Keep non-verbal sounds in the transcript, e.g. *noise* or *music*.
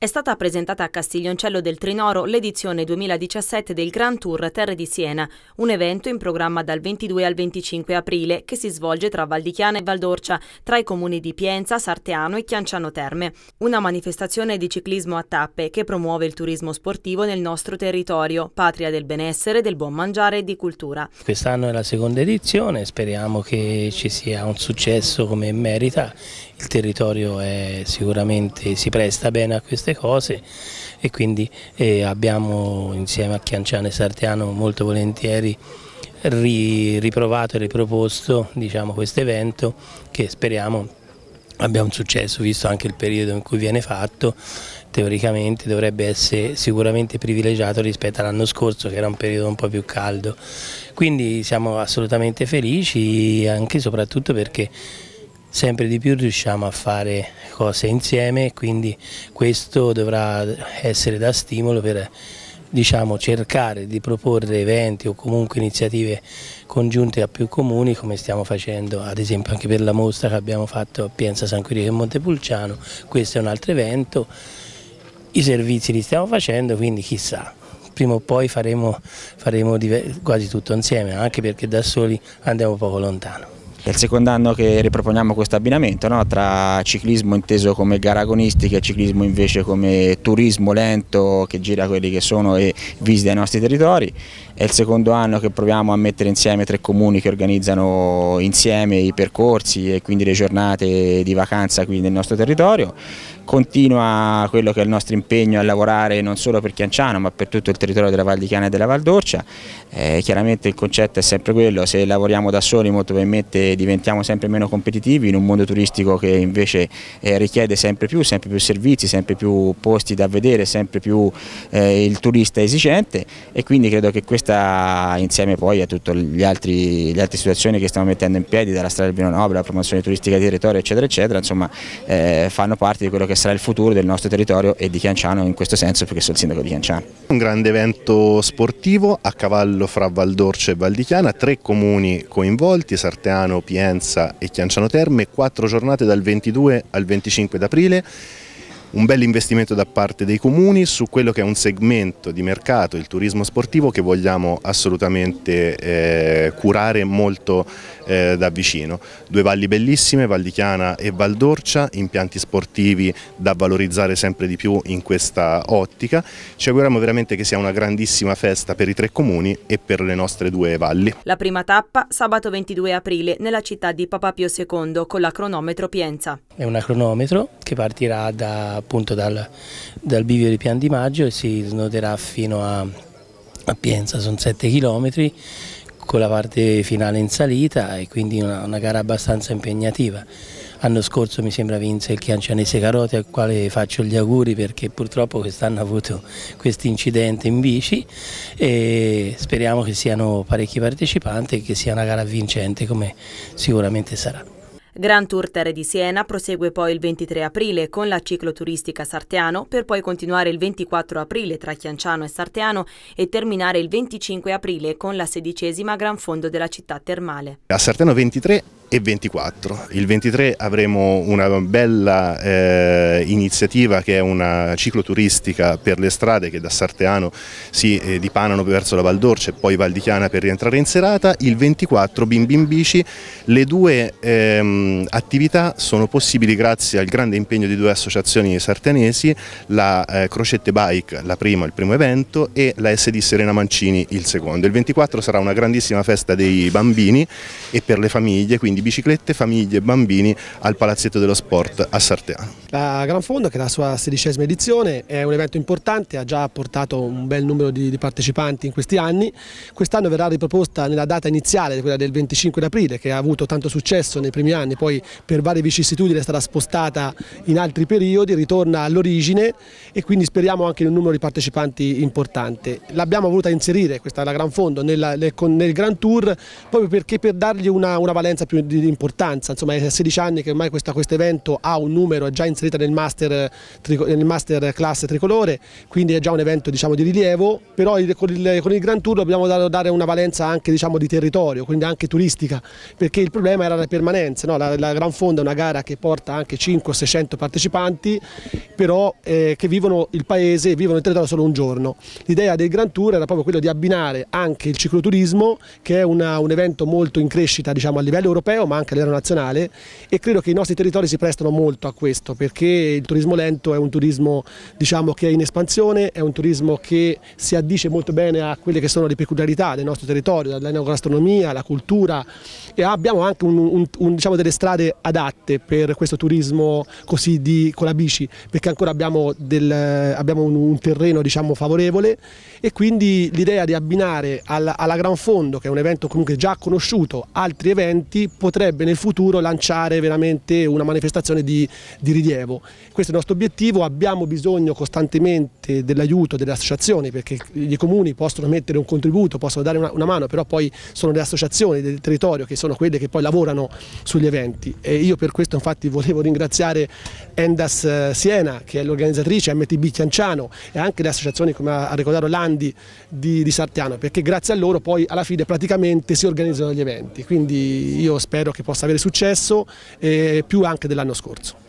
È stata presentata a Castiglioncello del Trinoro l'edizione 2017 del Grand Tour Terre di Siena, un evento in programma dal 22 al 25 aprile che si svolge tra Valdichiana e Valdorcia, tra i comuni di Pienza, Sarteano e Chianciano Terme. Una manifestazione di ciclismo a tappe che promuove il turismo sportivo nel nostro territorio, patria del benessere, del buon mangiare e di cultura. Quest'anno è la seconda edizione, speriamo che ci sia un successo come merita. Il territorio è, sicuramente si presta bene a questa queste cose e quindi eh, abbiamo insieme a Chianciano e Sartiano molto volentieri ri, riprovato e riproposto diciamo, questo evento che speriamo abbia un successo visto anche il periodo in cui viene fatto teoricamente dovrebbe essere sicuramente privilegiato rispetto all'anno scorso che era un periodo un po' più caldo quindi siamo assolutamente felici anche e soprattutto perché sempre di più riusciamo a fare cose insieme, quindi questo dovrà essere da stimolo per diciamo, cercare di proporre eventi o comunque iniziative congiunte a più comuni come stiamo facendo ad esempio anche per la mostra che abbiamo fatto a Pienza San Quirico e Montepulciano, questo è un altro evento, i servizi li stiamo facendo quindi chissà prima o poi faremo, faremo quasi tutto insieme anche perché da soli andiamo poco lontano. È il secondo anno che riproponiamo questo abbinamento no? tra ciclismo inteso come gara agonistica e ciclismo invece come turismo lento che gira quelli che sono e visita i nostri territori. È il secondo anno che proviamo a mettere insieme tre comuni che organizzano insieme i percorsi e quindi le giornate di vacanza qui nel nostro territorio. Continua quello che è il nostro impegno a lavorare non solo per Chianciano ma per tutto il territorio della Val di Chiana e della Val d'Orcia. Eh, chiaramente il concetto è sempre quello, se lavoriamo da soli molto probabilmente diventiamo sempre meno competitivi in un mondo turistico che invece eh, richiede sempre più, sempre più servizi, sempre più posti da vedere, sempre più eh, il turista esigente e quindi credo che questa insieme poi a tutte le altre situazioni che stiamo mettendo in piedi, dalla strada del Vino Nobile, la promozione turistica di territorio eccetera eccetera, insomma eh, fanno parte di quello che sarà il futuro del nostro territorio e di Chianciano in questo senso perché sono il sindaco di Chianciano. Un grande evento sportivo a cavallo fra Valdorce e Val di Chiana, tre comuni coinvolti, Sarteano, Pienza e Chianciano Terme, quattro giornate dal 22 al 25 d'aprile un bel investimento da parte dei comuni su quello che è un segmento di mercato, il turismo sportivo, che vogliamo assolutamente eh, curare molto eh, da vicino. Due valli bellissime, Val di Chiana e Valdorcia, impianti sportivi da valorizzare sempre di più in questa ottica. Ci auguriamo veramente che sia una grandissima festa per i tre comuni e per le nostre due valli. La prima tappa sabato 22 aprile nella città di Papa Pio II con la cronometro Pienza. È una cronometro che partirà da appunto dal, dal bivio di Pian di Maggio e si snoderà fino a, a Pienza, sono 7 km con la parte finale in salita e quindi una, una gara abbastanza impegnativa. L'anno scorso mi sembra vinse il Chiancianese Carote al quale faccio gli auguri perché purtroppo quest'anno ha avuto questo incidente in bici e speriamo che siano parecchi partecipanti e che sia una gara vincente come sicuramente sarà. Gran Tour Terre di Siena prosegue poi il 23 aprile con la cicloturistica Sarteano per poi continuare il 24 aprile tra Chianciano e Sarteano e terminare il 25 aprile con la sedicesima Gran Fondo della città termale. A Sarteano 23 e 24. Il 23 avremo una bella eh, iniziativa che è una cicloturistica per le strade che da Sarteano si eh, dipanano verso la Valdorce e poi Val di Chiana per rientrare in serata. Il 24 Bim Bim Bici. Le due ehm, attività sono possibili grazie al grande impegno di due associazioni sartianesi, la eh, Crocette Bike, la prima, il primo evento, e la SD Serena Mancini, il secondo. Il 24 sarà una grandissima festa dei bambini e per le famiglie, quindi quindi biciclette, famiglie e bambini al Palazzetto dello Sport a Sarteano. La Gran Fondo che è la sua sedicesima edizione, è un evento importante, ha già portato un bel numero di, di partecipanti in questi anni. Quest'anno verrà riproposta nella data iniziale, quella del 25 aprile, che ha avuto tanto successo nei primi anni, poi per varie vicissitudini è stata spostata in altri periodi, ritorna all'origine e quindi speriamo anche in un numero di partecipanti importante. L'abbiamo voluta inserire, questa la Gran Fondo, nel, nel, nel Gran Tour, proprio perché per dargli una, una valenza più di importanza, insomma è 16 anni che ormai questo quest evento ha un numero, è già inserito nel master, eh, nel master class tricolore, quindi è già un evento diciamo, di rilievo, però con il, con il Gran Tour dobbiamo dare una valenza anche diciamo, di territorio, quindi anche turistica, perché il problema era la permanenza, no? la, la, Gran Fonda è una gara che porta anche 500-600 partecipanti, però eh, che vivono il paese, vivono il territorio solo un giorno. L'idea del Gran Tour era proprio quella di abbinare anche il cicloturismo, che è una, un evento molto in crescita diciamo, a livello europeo, europeo ma anche a livello nazionale e credo che i nostri territori si prestano molto a questo perché il turismo lento è un turismo diciamo, che è in espansione, è un turismo che si addice molto bene a quelle che sono le peculiarità del nostro territorio, dalla neogastronomia, la cultura e abbiamo anche un, un, un, diciamo, delle strade adatte per questo turismo così di, con la bici perché ancora abbiamo, del, abbiamo un, terreno diciamo, favorevole e quindi l'idea di abbinare alla, alla Gran Fondo che è un evento comunque già conosciuto altri eventi potrebbe nel futuro lanciare veramente una manifestazione di, di rilievo. Questo è il nostro obiettivo, abbiamo bisogno costantemente dell'aiuto delle associazioni perché i comuni possono mettere un contributo, possono dare una, una, mano, però poi sono le associazioni del territorio che sono quelle che poi lavorano sugli eventi e io per questo infatti *laughs* volevo ringraziare Endas eh, Siena che è l'organizzatrice, MTB Chianciano e anche le associazioni come ha ricordato Landi di, di Sartiano perché grazie a loro poi alla fine praticamente si organizzano gli eventi, quindi io spero spero che possa avere successo, eh, più anche dell'anno scorso.